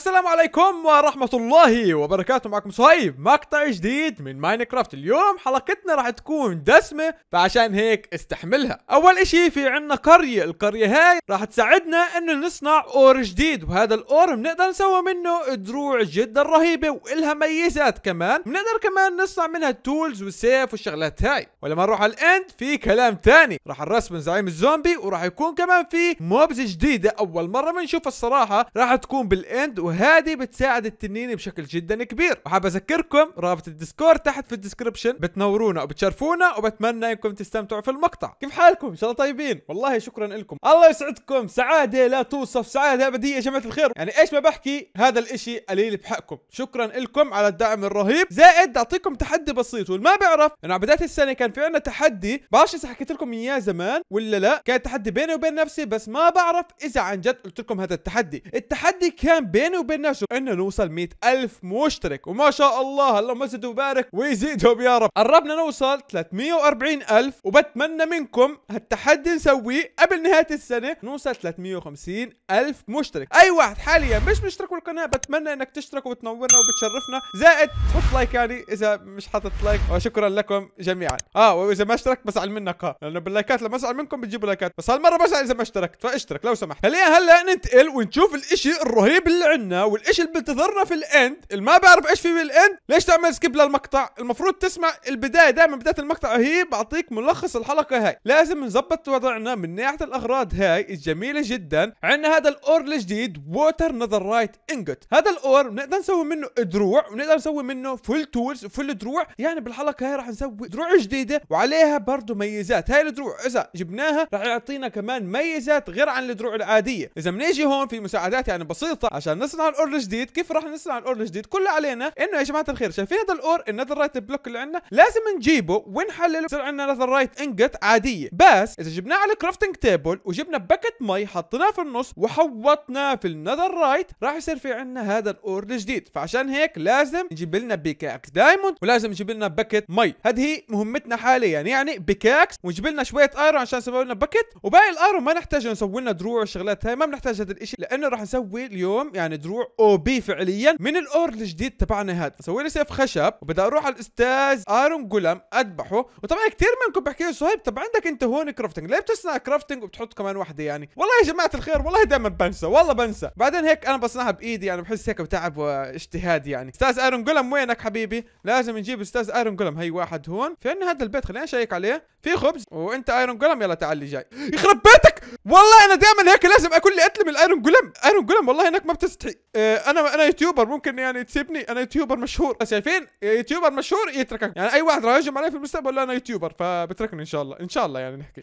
السلام عليكم ورحمة الله وبركاته معكم صهيب مقطع جديد من ماينكرافت اليوم حلقتنا راح تكون دسمة فعشان هيك استحملها اول اشي في عنا قرية القرية هاي راح تساعدنا انه نصنع اور جديد وهذا الاور بنقدر نسوي منه دروع جدا رهيبة والها ميزات كمان بنقدر كمان نصنع منها التولز والسيف والشغلات هاي ولما نروح على الاند في كلام تاني راح نرسم زعيم الزومبي وراح يكون كمان في موبز جديدة اول مرة بنشوفها الصراحة راح تكون بالاند وهذه بتساعد التنين بشكل جدا كبير وحاب اذكركم رابط الديسكورد تحت في الديسكربشن بتنورونا وبتشرفونا وبتمنى انكم تستمتعوا في المقطع كيف حالكم ان شاء الله طيبين والله شكرا لكم الله يسعدكم سعاده لا توصف سعاده ابديه يا جماعه الخير يعني ايش ما بحكي هذا الاشي قليل بحقكم شكرا لكم على الدعم الرهيب زائد اعطيكم تحدي بسيط والما بيعرف انه على بدايه السنه كان في عندنا تحدي بعرفش اذا حكيت لكم اياه زمان ولا لا كان تحدي بيني وبين نفسي بس ما بعرف اذا عن جد قلت لكم هذا التحدي التحدي كان بيني قالوا بين نفسه انه نوصل 100000 مشترك وما شاء الله الله مسد وبارك ويزيدهم يا رب قربنا نوصل 340000 وبتمنى منكم هالتحدي نسويه قبل نهايه السنه نوصل 350000 مشترك اي واحد حاليا مش مشترك بالقناه بتمنى انك تشترك وتنورنا وبتشرفنا زائد تحط لايك يعني اذا مش حاطط لايك وشكرا لكم جميعا اه واذا ما اشتركت بزعل منك اه لانه باللايكات لما ازعل منكم بتجيبوا لايكات بس هالمره بزعل اذا ما اشتركت فاشترك لو سمحت خلينا هلا ننتقل ونشوف الاشي الرهيب اللي عندنا عنه والإشي اللي بنتظرنا في الإند اللي ما بعرف إيش في بالإند ليش تعمل سكيب للمقطع المفروض تسمع البداية دائما بداية المقطع هي بعطيك ملخص الحلقة هاي لازم نظبط وضعنا من ناحية الأغراض هاي الجميلة جدا عندنا هذا الأور الجديد ووتر نذر رايت إنجت هذا الأور بنقدر نسوي منه دروع ونقدر نسوي منه فول تولز فول دروع يعني بالحلقة هاي راح نسوي دروع جديدة وعليها برضه ميزات هاي الدروع إذا جبناها راح يعطينا كمان ميزات غير عن الدروع العادية إذا بنيجي هون في مساعدات يعني بسيطة عشان نصنع نصنع الاور الجديد كيف راح نصنع الاور الجديد كل علينا انه يا جماعه الخير شايفين هذا الاور النذر رايت بلوك اللي عندنا لازم نجيبه ونحلله يصير عندنا نذر رايت انجت عاديه بس اذا جبناه على الكرافتنج تيبل وجبنا باكت مي حطيناه في النص وحوطناه في النذر رايت راح يصير في عندنا هذا الاور الجديد فعشان هيك لازم نجيب لنا بيكاكس دايموند ولازم نجيب لنا باكت مي هذه مهمتنا حاليا يعني بيكاكس ونجيب لنا شويه ايرون عشان نسوي لنا باكت وباقي الايرون ما نحتاج نسوي لنا دروع وشغلات هاي ما بنحتاج هذا الشيء لانه راح نسوي اليوم يعني دروع او بي فعليا من الاور الجديد تبعنا هذا سوي لي سيف خشب وبدي اروح على الاستاذ ارون جولم اذبحه وطبعا كثير منكم بحكي لي صهيب طب عندك انت هون كرافتنج ليه بتصنع كرافتنج وبتحط كمان وحده يعني والله يا جماعه الخير والله دائما بنسى والله بنسى بعدين هيك انا بصنعها بايدي يعني بحس هيك بتعب واجتهاد يعني استاذ ارون جولم وينك حبيبي لازم نجيب استاذ ايرون جولم هي واحد هون في عندنا هذا البيت خلينا نشيك عليه في خبز وانت ايرون جولم يلا تعال لي جاي يخرب بيتك والله انا دائما هيك لازم اكل لي قتل من الايرون جولم ايرون جولم والله انك ما بتستحي آه، انا انا يوتيوبر ممكن يعني تسيبني انا يوتيوبر مشهور شايفين يعني آه، يوتيوبر مشهور يتركك يعني اي واحد راح يهجم علي في المستقبل انا يوتيوبر فبتركني ان شاء الله ان شاء الله يعني نحكي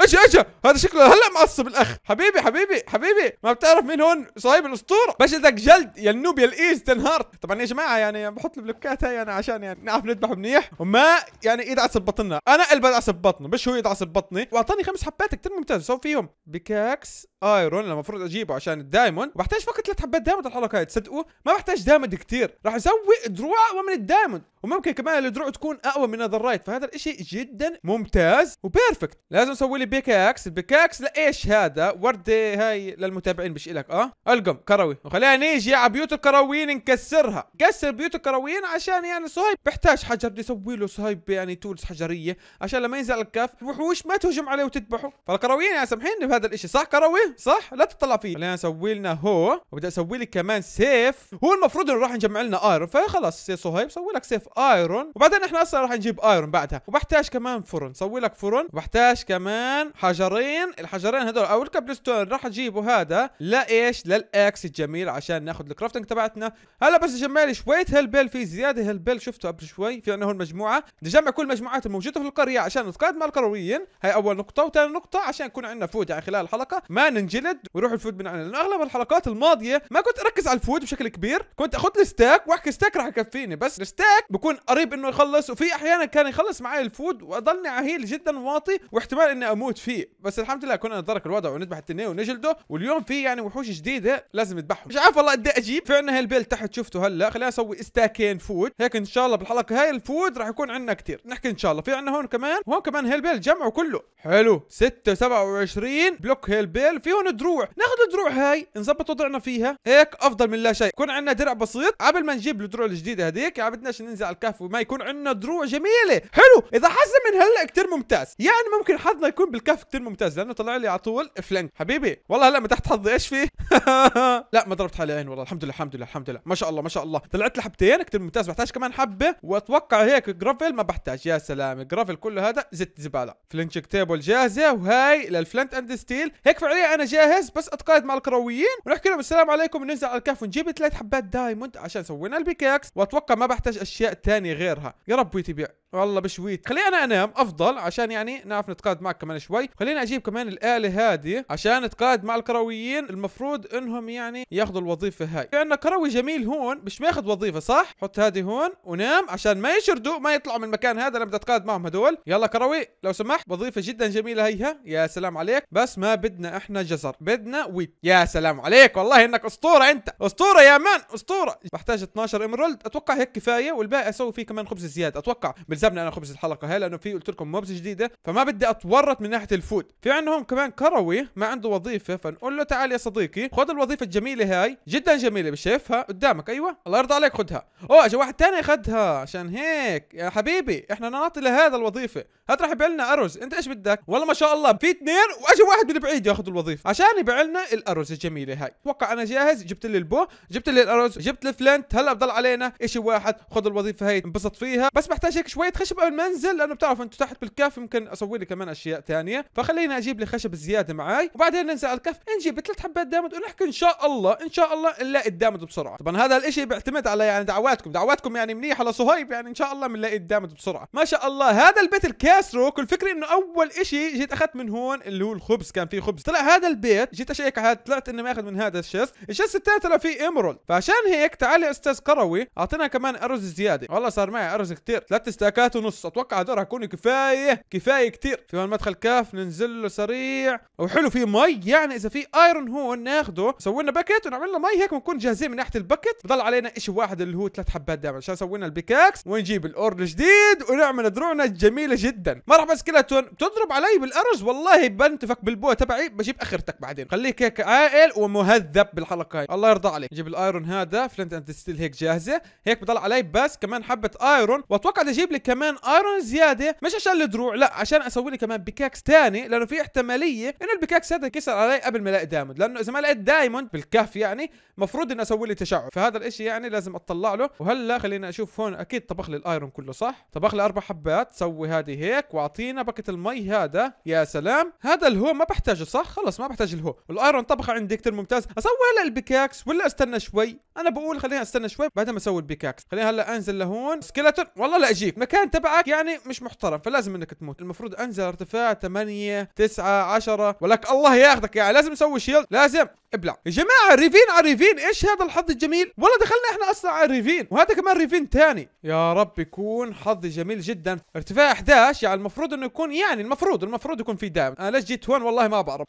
اجا إيه، اجا هذا شكله هلا معصب الاخ حبيبي حبيبي حبيبي ما بتعرف مين هون صاحب الاسطوره باش ذاك جلد يا النوب يا الايز تنهار طبعا يا جماعه يعني بحط البلوكات هاي انا يعني عشان يعني نعرف نذبح منيح وما يعني يدعس ببطننا انا اللي بدعس ببطنه مش هو يدعس ببطني واعطاني خمس حبات كثير ممتاز سو فيهم بكاكس ايرون المفروض اجيبه عشان الدايموند وبحتاج فقط ثلاث حبات حبيت دايموند الحلقه هاي تصدقوا ما بحتاج دايموند كثير راح اسوي دروع اقوى من الدايموند وممكن كمان الدروع تكون اقوى من هذا الرايت فهذا الاشي جدا ممتاز وبيرفكت لازم اسوي لي بيكاكس البيكاكس لايش هذا ورده هاي للمتابعين مش لك اه القم كروي وخلينا نيجي على بيوت الكرويين نكسرها كسر بيوت الكرويين عشان يعني صهيب بحتاج حجر بدي اسوي له صهيب يعني تولز حجريه عشان لما ينزل الكف الوحوش ما تهجم عليه وتذبحه فالكرويين يعني سامحيني بهذا الاشي صح كروي صح لا تطلع فيه خلينا نسوي لنا هو وبدي اسوي سوي لي كمان سيف هو المفروض انه راح نجمع لنا ايرون فخلاص يا صهيب سوي لك سيف ايرون وبعدين احنا اصلا راح نجيب ايرون بعدها وبحتاج كمان فرن سوي لك فرن وبحتاج كمان حجرين الحجرين هذول او الكابلستون راح اجيبه هذا لايش للاكس الجميل عشان ناخذ الكرافتنج تبعتنا هلا بس جمع لي شويه هالبيل في زياده هالبيل شفته قبل شوي في عندنا هون مجموعه نجمع كل المجموعات الموجوده في القريه عشان نتقاعد مع القرويين هاي اول نقطه وثاني نقطه عشان يكون عندنا فود يعني خلال الحلقه ما ننجلد ويروح الفود من عندنا لانه اغلب الحلقات الماضيه ما كنت اركز على الفود بشكل كبير كنت اخذ الستاك واحكي ستاك راح يكفيني بس الستاك بكون قريب انه يخلص وفي احيانا كان يخلص معي الفود واضلني عهيل جدا واطي واحتمال اني اموت فيه بس الحمد لله كنا نتدارك الوضع ونذبح التنين ونجلده واليوم في يعني وحوش جديده لازم نذبحهم مش عارف والله قد إيه اجيب في عندنا هالبيل تحت شفته هلا خلينا اسوي استاكين فود هيك ان شاء الله بالحلقه هاي الفود راح يكون عندنا كثير نحكي ان شاء الله في عندنا هون كمان وهون كمان هالبيل جمعه كله حلو 6 27 بلوك هالبيل هون دروع ناخذ الدروع هاي نظبط وضعنا فيها هيك افضل من لا شيء يكون عندنا درع بسيط قبل ما نجيب الدروع الجديده هذيك يا يعني بدناش ننزل على الكهف وما يكون عندنا دروع جميله حلو اذا حظنا من هلا كثير ممتاز يعني ممكن حظنا يكون بالكهف كثير ممتاز لانه طلع لي على طول فلنك حبيبي والله هلا تحت حظي ايش في لا ما ضربت حالي عين إيه، والله الحمد لله الحمد لله الحمد لله ما شاء الله ما شاء الله طلعت لي حبتين كثير ممتاز بحتاج كمان حبه واتوقع هيك جرافل ما بحتاج يا سلام جرافل كله هذا زت زباله فلنش تيبل جاهزه وهي للفلنت اند ستيل هيك فعليا انا جاهز بس اتقايد مع الكرويين ونحكي لهم السلام عليكم لكم ننزل على الكهف ونجيب ثلاث حبات دايموند عشان سوينا البيكاكس واتوقع ما بحتاج اشياء ثانيه غيرها يا رب تبيع والله بشويت خليني انام افضل عشان يعني نعرف نتقاد معك كمان شوي خلينا اجيب كمان الاله هذه عشان نتقاد مع الكرويين المفروض انهم يعني ياخذوا الوظيفه هاي في عندنا كروي جميل هون مش ماخذ وظيفه صح حط هذه هون ونام عشان ما يشردوا ما يطلعوا من المكان هذا لما تتقاد معهم هدول يلا كروي لو سمحت وظيفه جدا جميله هيها يا سلام عليك بس ما بدنا احنا جزر بدنا ويت يا سلام عليك والله انك اسطوره انت اسطوره يا مان اسطوره بحتاج 12 امرالد اتوقع هيك كفايه والباقي اسوي فيه كمان خبز زياده اتوقع بلزمني انا خبز الحلقه هاي لانه في قلت لكم موبز جديده فما بدي اتورط من ناحيه الفود في عندهم كمان كروي ما عنده وظيفه فنقول له تعال يا صديقي خذ الوظيفه الجميله هاي جدا جميله شايفها قدامك ايوه الله يرضى عليك خذها اوه اجى واحد تاني اخذها عشان هيك يا حبيبي احنا نعطي لهذا الوظيفه هات راح يبيع لنا ارز انت ايش بدك والله ما شاء الله في اثنين واجى واحد من بعيد ياخذ الوظيفه عشان يبيع لنا الارز الجميله هاي اتوقع انا جاهز جبت لي البو جبت لي الارز جبت لي هلا بضل علينا شيء واحد خذ الوظيفه هاي انبسط فيها بس محتاج هيك شوي شويه خشب قبل ما انزل لانه بتعرف انتم تحت بالكف يمكن اسوي لي كمان اشياء ثانيه فخلينا اجيب لي خشب زياده معي وبعدين ننزل على الكف نجيب ثلاث حبات دامت ونحكي ان شاء الله ان شاء الله نلاقي الدامت بسرعه طبعا هذا الاشي بيعتمد على يعني دعواتكم دعواتكم يعني منيحه لصهيب يعني ان شاء الله بنلاقي الدامت بسرعه ما شاء الله هذا البيت كل الفكره انه اول اشي جيت اخذت من هون اللي هو الخبز كان فيه خبز طلع هذا البيت جيت اشيك على طلعت اني ماخذ من هذا الشيست الشيست الثاني طلع فيه امرول فعشان هيك تعال يا استاذ قروي اعطينا كمان ارز زياده والله صار معي ارز كثير ثلاث حركات ونص اتوقع هذول حيكون كفايه كفايه كثير في مدخل كاف ننزل له سريع وحلو في مي يعني اذا في ايرون هون ناخذه نسوي لنا باكيت ونعمل له مي هيك بنكون جاهزين من ناحيه الباكيت بضل علينا شيء واحد اللي هو ثلاث حبات دائما عشان نسوي لنا البيكاكس ونجيب الاور الجديد ونعمل دروعنا الجميله جدا ما راح بس سكيلتون بتضرب علي بالارز والله بنتفك بالبوه تبعي بجيب اخرتك بعدين خليك هيك عائل ومهذب بالحلقه هاي الله يرضى عليك نجيب الايرون هذا فلنت اند ستيل هيك جاهزه هيك بضل علي بس كمان حبه ايرون واتوقع اجيب لي كمان ايرون زياده مش عشان الدروع لا عشان اسوي لي كمان بيكاكس ثاني لانه في احتماليه انه البيكاكس هذا كسر علي قبل ما الاقي دايموند لانه اذا ما لقيت دايموند بالكهف يعني مفروض اني اسوي لي تشعب فهذا الاشي يعني لازم اطلع له وهلا خلينا اشوف هون اكيد طبخ لي الايرون كله صح طبخ لي اربع حبات سوي هذه هيك واعطينا بكت المي هذا يا سلام هذا الهو ما بحتاجه صح خلص ما بحتاج الهو والايرون طبخ عندي كثير ممتاز اسوي هلا البيكاكس ولا استنى شوي انا بقول خلينا استنى شوي بعدين اسوي البيكاكس خلينا هلا انزل لهون سكيلتون والله لا اجيك المكان تبعك يعني مش محترم فلازم انك تموت المفروض انزل ارتفاع 8 9 10 ولك الله ياخذك يعني لازم تسوي شيلد لازم ابلع يا جماعه ريفين على ريفين ايش هذا الحظ الجميل والله دخلنا احنا اصلا على ريفين وهذا كمان ريفين ثاني يا رب يكون حظي جميل جدا ارتفاع 11 يعني المفروض انه يكون يعني المفروض المفروض يكون في دائم انا ليش جيت هون والله ما بعرف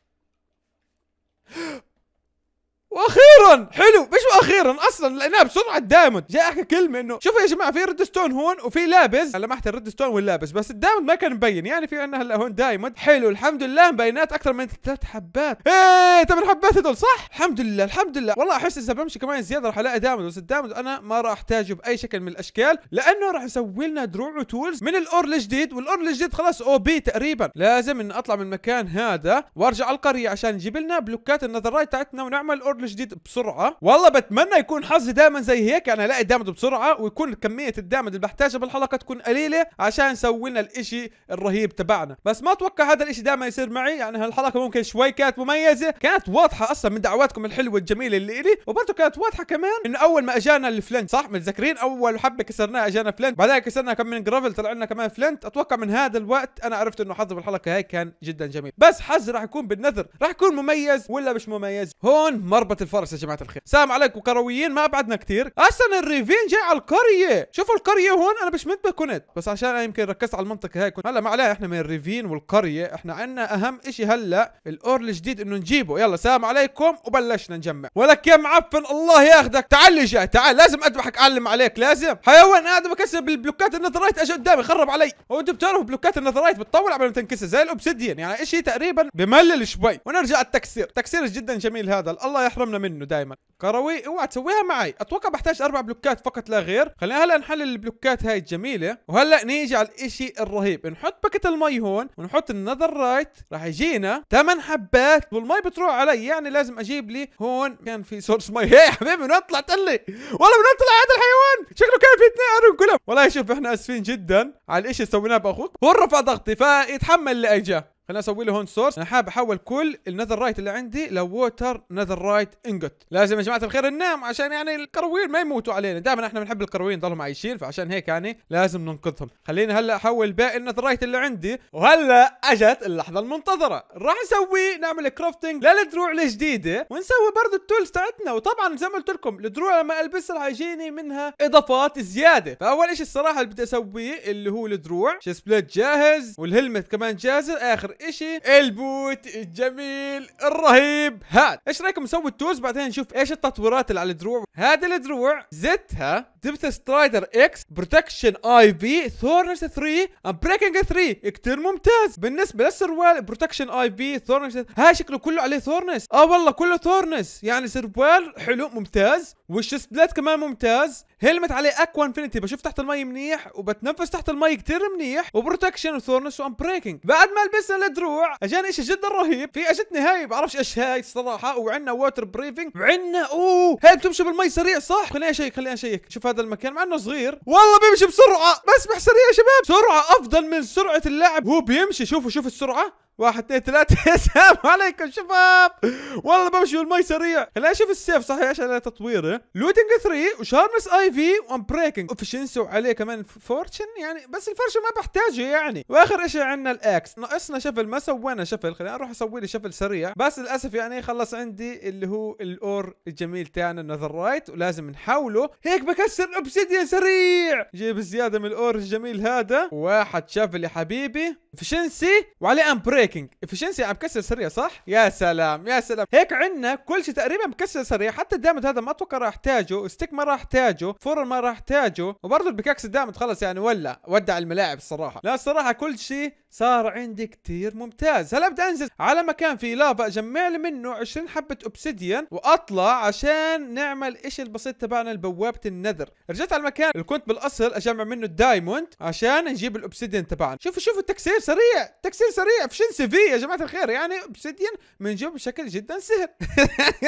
واخيرا حلو مش واخيرا اصلا لقيناه بسرعه الدايموند جاي احكي كلمه انه شوفوا يا جماعه في ريد ستون هون وفي لابس لمحت الريد ستون واللابس بس الدايموند ما كان مبين يعني في عندنا هلا هون دايموند حلو الحمد لله مبينات اكثر من ثلاث حبات ايه ثمان حبات هدول صح الحمد لله الحمد لله والله احس اذا بمشي كمان زياده راح الاقي دايموند بس الدايموند انا ما راح احتاجه باي شكل من الاشكال لانه راح يسوي لنا دروع وتولز من الاور الجديد والاور الجديد خلاص او بي تقريبا لازم ان اطلع من المكان هذا وارجع على القريه عشان يجيب لنا بلوكات النظرايت تاعتنا ونعمل اور الرجل الجديد بسرعه والله بتمنى يكون حظي دائما زي هيك انا الاقي دامج بسرعه ويكون كميه الدامج اللي بحتاجها بالحلقه تكون قليله عشان نسوي لنا الاشي الرهيب تبعنا بس ما اتوقع هذا الاشي دائما يصير معي يعني هالحلقه ممكن شوي كانت مميزه كانت واضحه اصلا من دعواتكم الحلوه الجميله اللي الي وبرضه كانت واضحه كمان انه اول ما اجانا الفلنت صح متذكرين اول حبه كسرناها اجانا فلنت بعدين كسرنا كم من جرافل طلع لنا كمان فلنت اتوقع من هذا الوقت انا عرفت انه حظي بالحلقه هاي كان جدا جميل بس حظي راح يكون بالنذر راح يكون مميز ولا مش مميز هون مر ضربة الفرس يا جماعه الخير سلام عليكم كرويين ما ابعدنا كثير اصلا الريفين جاي على القريه شوفوا القريه هون انا مش منتبه كنت بس عشان انا يمكن ركزت على المنطقه هاي كنت هلا ما عليه احنا من الريفين والقريه احنا عندنا اهم شيء هلا الاور الجديد انه نجيبه يلا سلام عليكم وبلشنا نجمع ولك يا معفن الله ياخذك تعال لي جاي تعال لازم اذبحك اعلم عليك لازم حيوان آدم بكسر بالبلوكات النظرايت اجى قدامي خرب علي هو بتعرفوا بلوكات النظرايت بتطول قبل ما تنكسر زي الاوبسيديان يعني شيء تقريبا بملل شوي ونرجع التكسير تكسير جدا جميل هذا الله يحفظك احرمنا منه دائما قروي اوعى تسويها معي اتوقع بحتاج اربع بلوكات فقط لا غير خلينا هلا نحلل البلوكات هاي الجميله وهلا نيجي على الاشي الرهيب نحط باكت المي هون ونحط النذر رايت راح يجينا ثمان حبات والمي بتروح علي يعني لازم اجيب لي هون كان في سورس مي هي حبيبي من طلعت لي والله من طلع هذا الحيوان شكله كان في اثنين كلهم والله شوف احنا اسفين جدا على الاشي اللي سويناه باخوك هو رفع ضغطي فيتحمل اللي اجاه خليني اسوي له هون سورس انا حاب احول كل النذر رايت اللي عندي لووتر نذر رايت انجوت لازم يا جماعه الخير ننام عشان يعني القرويين ما يموتوا علينا دائما احنا بنحب القرويين ضلهم عايشين فعشان هيك يعني لازم ننقذهم خليني هلا احول باقي النذر رايت اللي عندي وهلا اجت اللحظه المنتظره راح نسوي نعمل كرافتنج للدروع الجديده ونسوي برضه التولز تاعتنا وطبعا زي ما قلت لكم الدروع لما البسها راح يجيني منها اضافات زياده فاول شيء الصراحه اللي بدي اسويه اللي هو الدروع شسبلت جاهز والهلمت كمان جاهز اخر اشي البوت الجميل الرهيب هذا ايش رايكم نسوي التوز بعدين نشوف ايش التطويرات اللي على الدروع هذا الدروع زتها دبت سترايدر اكس بروتكشن اي في ثورنس 3 امبريكنج 3 كثير ممتاز بالنسبه للسروال بروتكشن اي في ثورنس ها شكله كله عليه ثورنس اه والله كله ثورنس يعني سروال حلو ممتاز وش بلاد كمان ممتاز هيلمت عليه اكوا انفينيتي بشوف تحت المي منيح وبتنفس تحت المي كثير منيح وبروتكشن وثورنس بريكنج بعد ما لبسنا مدروع اجانا شيء جدا رهيب في نهاية ما بعرفش ايش هاي الصراحه وعندنا ووتر بريفنج وعندنا اوه هاي بتمشي بالمي سريع صح خليني اشيك خليني اشيك شوف هذا المكان مع انه صغير والله بيمشي بسرعه بسبح سريع يا شباب سرعه افضل من سرعه اللاعب هو بيمشي شوفوا شوف السرعه واحد اثنين ثلاثة السلام عليكم شباب والله بمشي والمي سريع خلينا نشوف السيف صحيح ايش عليه تطويره لوتنج 3 وشارنس اي في وامبريكنج اوفشنسي وعليه كمان فورتشن يعني بس الفرشة ما بحتاجه يعني واخر اشي عندنا الاكس ناقصنا شفل ما سوينا شفل خلينا نروح اسوي لي شفل سريع بس للاسف يعني خلص عندي اللي هو الاور الجميل تاعنا النذر رايت ولازم نحوله هيك بكسر اوبسيديان سريع جيب زيادة من الاور الجميل هذا واحد شفل يا حبيبي افشنسي وعليه بريك ميكنج افشنسي عم كسر سريع صح يا سلام يا سلام هيك عندنا كل شيء تقريبا مكسر سريع حتى الدامج هذا ما اتوقع راح احتاجه ستيك ما راح احتاجه فور ما راح احتاجه وبرضه البكاكس الدامج خلص يعني ولا ودع الملاعب الصراحه لا الصراحه كل شيء صار عندي كتير ممتاز هلا بدي انزل على مكان فيه لافا اجمع لي منه 20 حبه اوبسيديان واطلع عشان نعمل الشيء البسيط تبعنا البوابه النذر رجعت على المكان اللي كنت بالاصل اجمع منه الدايموند عشان نجيب الاوبسيديان تبعنا شوفوا شوفوا التكسير سريع تكسير سريع سي في يا جماعه الخير يعني اوبسيديان بنجيب بشكل جدا سهل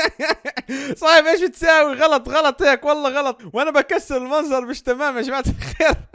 صاحب ايش بتساوي غلط غلط هيك والله غلط وانا بكسر المنظر مش تمام يا جماعه الخير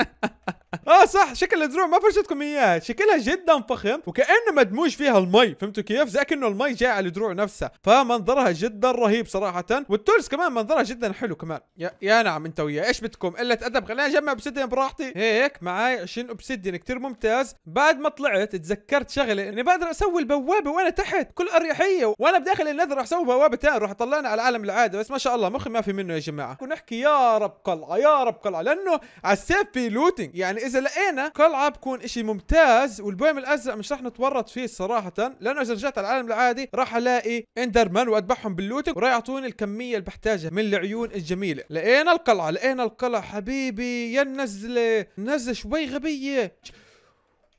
اه صح شكل الزروع ما فرجتكم اياه شكلها جدا فخم وكانه مدموج فيها المي فهمتوا كيف زي كانه المي جاي على الدروع نفسها فمنظرها جدا رهيب صراحه والتورس كمان منظرها جدا حلو كمان يا, يا نعم انت وياه ايش بدكم قله ادب خليني اجمع اوبسيديان براحتي هيك معي 20 اوبسيديان كثير ممتاز بعد ما طلعت تذكرت شغله اني بقدر اسوي البوابه وانا تحت كل اريحيه وانا بداخل النذر رح اسوي بوابه ثانيه رح طلعنا على العالم العادي بس ما شاء الله مخي ما في منه يا جماعه ونحكي يا رب قلعه يا رب قلعه لانه على السيف في لوتينج يعني اذا لقينا قلعه بكون اشي ممتاز والبويم الازرق مش رح نتورط فيه صراحه لانه اذا رجعت على العالم العادي راح الاقي اندرمان واذبحهم باللوتك وراح يعطوني الكميه اللي بحتاجها من العيون الجميله لقينا القلعه لقينا القلعه حبيبي يا النزله نزله شوي غبيه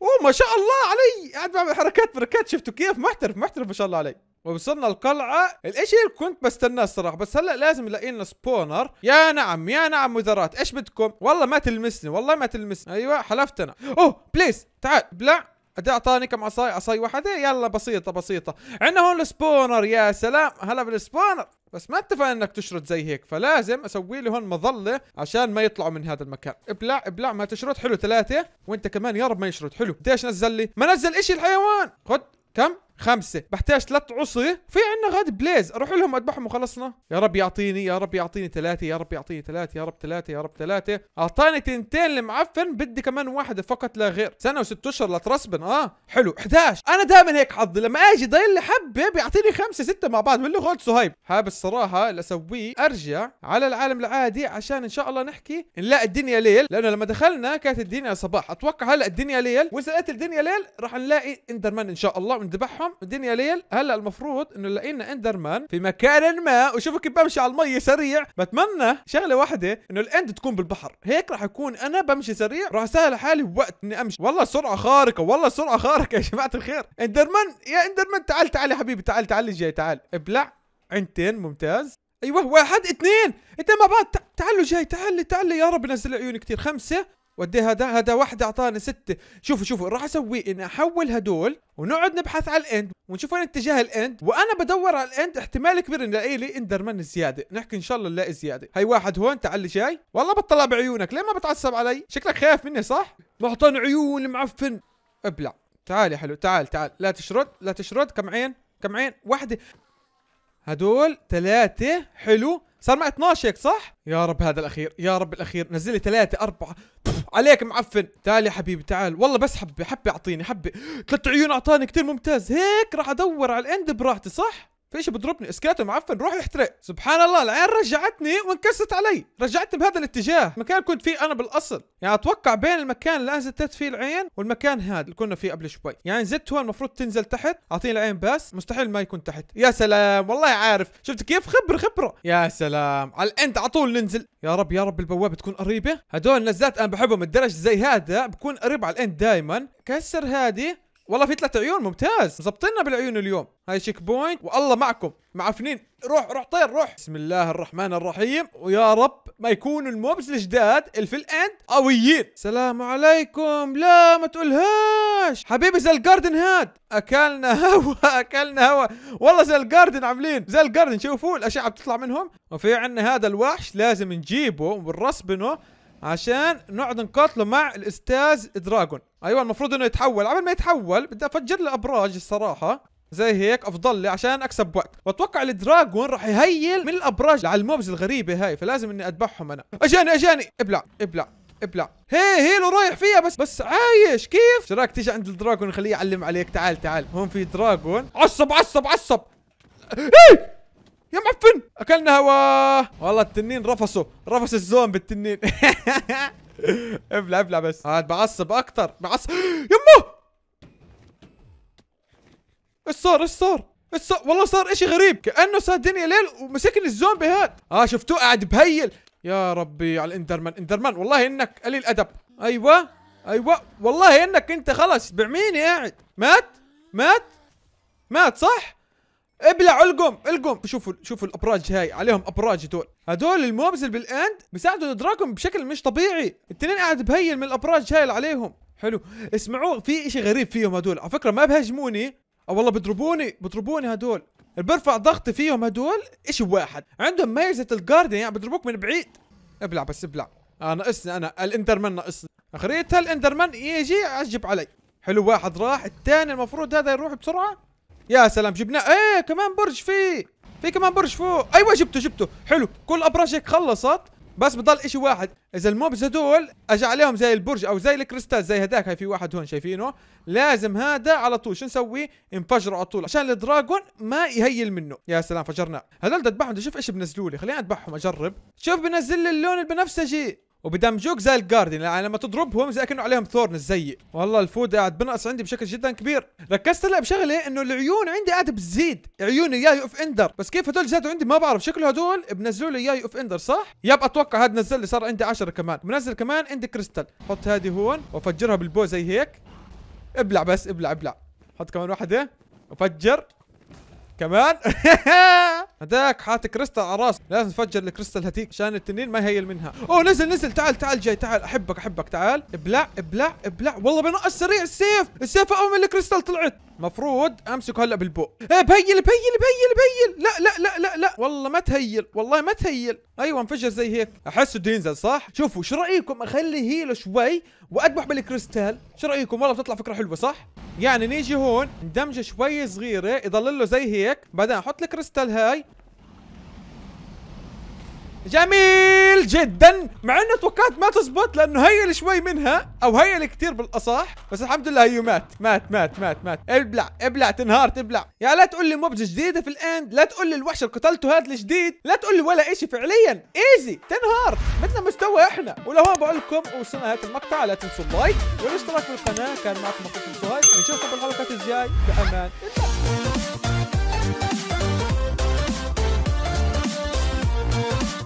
اوه ما شاء الله علي قاعد بعمل حركات بركات شفتوا كيف محترف محترف ما شاء الله علي وصلنا القلعة الاشي اللي كنت بستناه الصراحة بس هلا لازم يلاقي لنا سبونر يا نعم يا نعم وزارات ايش بدكم والله ما تلمسني والله ما تلمسني ايوه حلفت انا اوه بليز تعال بلع أدي اعطاني كم عصاي عصاي واحدة يلا بسيطة بسيطة عندنا هون السبونر يا سلام هلا بالسبونر بس ما اتفقنا انك تشرد زي هيك فلازم اسوي لي هون مظله عشان ما يطلعوا من هذا المكان ابلع ابلع ما تشرد حلو ثلاثه وانت كمان يا رب ما يشرد حلو قديش نزل لي ما نزل اشي الحيوان خد كم خمسة بحتاج ثلاث عصي في عندنا غاد بليز اروح لهم اذبحهم وخلصنا يا رب يعطيني يا رب يعطيني ثلاثة يا رب يعطيني ثلاثة يا رب ثلاثة يا رب ثلاثة اعطاني تنتين المعفن بدي كمان واحدة فقط لا غير سنة وست اشهر لترسبن اه حلو 11 انا دائما هيك حظي لما اجي ضايل لي حبة بيعطيني خمسة ستة مع بعض من اللي غولد صهيب حابب الصراحة اللي اسويه ارجع على العالم العادي عشان ان شاء الله نحكي نلاقي الدنيا ليل لانه لما دخلنا كانت الدنيا صباح اتوقع هلا الدنيا ليل واذا الدنيا ليل راح نلاقي اندرمان ان شاء الله ونذبحهم درهم الدنيا ليل هلا المفروض انه لقينا اندرمان في مكان ما وشوفوا كيف بمشي على المي سريع بتمنى شغله واحده انه الاند تكون بالبحر هيك راح اكون انا بمشي سريع راح اسهل حالي بوقت اني امشي والله سرعه خارقه والله سرعه خارقه يا جماعه الخير اندرمان يا اندرمان تعال تعال يا حبيبي تعال تعال جاي تعال ابلع عينتين ممتاز ايوه واحد اثنين اثنين مع بعض تعالوا جاي تعال تعال يا رب نزل عيوني كثير خمسه ودي هذا هذا واحد اعطاني ستة شوفوا شوفوا راح اسوي ان احول هدول ونقعد نبحث على الاند ونشوف وين اتجاه الاند وانا بدور على الاند احتمال كبير ان الاقي لي اندرمان زياده نحكي ان شاء الله نلاقي زياده هاي واحد هون تعال لي جاي والله بطلع بعيونك ليه ما بتعصب علي شكلك خايف مني صح معطان عيون معفن ابلع تعال يا حلو تعال تعال لا تشرد لا تشرد كم عين كم عين واحده هدول ثلاثه حلو صار معي 12 هيك صح؟ يا رب هذا الاخير يا رب الاخير نزل لي ثلاثة أربعة عليك معفن تعال يا حبيبي تعال والله بس حبة حبة أعطيني حبة ثلاث عيون أعطاني كتير ممتاز هيك راح أدور على الإند براحتي صح؟ في شيء بضربني اسكاته معفن روح احترق سبحان الله العين رجعتني وانكست علي رجعتني بهذا الاتجاه المكان كنت فيه انا بالاصل يعني اتوقع بين المكان اللي انا فيه العين والمكان هذا اللي كنا فيه قبل شوي يعني زدت هون المفروض تنزل تحت اعطيني العين بس مستحيل ما يكون تحت يا سلام والله عارف شفت كيف خبر خبره يا سلام على الانت على طول ننزل يا رب يا رب البوابه تكون قريبه هدول نزلت انا بحبهم الدرج زي هذا بكون قريب على الانت دائما كسر هذه والله في ثلاث عيون ممتاز زبطنا بالعيون اليوم هاي شيك بوينت والله معكم معفنين روح روح طير روح بسم الله الرحمن الرحيم ويا رب ما يكونوا الموبز الجداد اللي في الاند قويين سلام عليكم لا ما تقولهاش حبيبي زي الجاردن هاد اكلنا هوا اكلنا هوا والله زي الجاردن عاملين زي الجاردن شوفوا الاشعه بتطلع منهم وفي عندنا هذا الوحش لازم نجيبه ونرسبنه عشان نقعد نقاتله مع الاستاذ دراجون ايوه المفروض انه يتحول قبل ما يتحول بدي افجر له ابراج الصراحه زي هيك افضل لي عشان اكسب وقت واتوقع الدراجون راح يهيل من الابراج على الموبز الغريبه هاي فلازم اني اذبحهم انا اجاني اجاني ابلع ابلع ابلع هي هيلو رايح فيها بس بس عايش كيف شراك رايك تيجي عند الدراجون خليه يعلم عليك تعال تعال هون في دراجون عصب عصب عصب ايه يا معفن اكلنا هوا والله التنين رفصه رفص الزومبي التنين ابلع ابلع بس هاد بعصب اكتر بعصب يمه ايش صار ايش صار ايش صار والله صار اشي غريب كانه صار دنيا ليل ومسكني الزومبي هاد اه شفتوه قاعد بهيل يا ربي على الاندرمان اندرمان والله انك قليل ادب ايوه ايوه والله انك انت خلص بعميني قاعد مات مات مات صح ابلعوا القم القم شوفوا شوفوا الابراج هاي عليهم ابراج هدول هدول الموبز بالاند بيساعدوا الدراكون بشكل مش طبيعي التنين قاعد بهيل من الابراج هاي اللي عليهم حلو اسمعوا في اشي غريب فيهم هدول على فكره ما بهاجموني او آه والله بيضربوني بيضربوني هدول اللي برفع ضغطي فيهم هدول اشي واحد عندهم ميزه الجاردن يعني بيضربوك من بعيد ابلع بس ابلع آه ناقصني انا الاندرمان ناقصني اخريتها الاندرمان يجي يعجب علي حلو واحد راح الثاني المفروض هذا يروح بسرعه يا سلام جبناه ايه كمان برج في في كمان برج فوق ايوه جبته جبته حلو كل ابراجك هيك خلصت بس بضل اشي واحد اذا الموبز هدول اجى عليهم زي البرج او زي الكريستال زي هداك هاي في واحد هون شايفينه لازم هذا على طول شو نسوي انفجره على طول عشان الدراجون ما يهيل منه يا سلام فجرناه هذول بدي اذبحهم بدي اشوف ايش بنزلوا لي خليني اذبحهم اجرب شوف بنزل لي اللون البنفسجي وبدمجوك زي الجاردين يعني لما تضربهم زي كانه عليهم ثورن زي والله الفود قاعد بنقص عندي بشكل جدا كبير ركزت هلا بشغله انه العيون عندي قاعده بتزيد عيوني ياي اوف اندر بس كيف هدول زادوا عندي ما بعرف شكله هدول بنزلوا لي ياي اوف اندر صح يب اتوقع هذا نزل لي صار عندي 10 كمان بنزل كمان عندي كريستال حط هذه هون وافجرها بالبو زي هيك ابلع بس ابلع ابلع حط كمان واحده وفجر كمان هداك حاط كريستال على راسه لازم تفجر الكريستال هتيك عشان التنين ما يهيل منها اوه نزل نزل تعال تعال جاي تعال احبك احبك تعال ابلع ابلع ابلع والله بنقص سريع السيف السيف اقوى من الكريستال طلعت مفروض امسكه هلا بالبوق ايه بهيل بهيل بهيل بهيل لا لا لا لا لا والله ما تهيل والله ما تهيل ايوه انفجر زي هيك احسه بده ينزل صح شوفوا شو رايكم اخلي هيله شوي واذبح بالكريستال شو رايكم والله بتطلع فكره حلوه صح يعني نيجي هون ندمجه شوي صغيره يضل له زي هيك بعدين احط الكريستال هاي جميل جدا مع انه توقعت ما تزبط لانه اللي شوي منها او اللي كثير بالاصح بس الحمد لله هي مات مات مات مات مات ابلع ابلع تنهار تبلع يا لا تقول لي مبج جديده في الاند لا تقول لي الوحش اللي قتلته هذا الجديد لا تقول لي ولا شيء فعليا ايزي تنهار مثل مستوى احنا ولهون بقول لكم وصلنا هذا المقطع لا تنسوا اللايك والاشتراك في القناه كان معكم مقطع سهيل نشوفكم بالحلقات الجاي بامان الله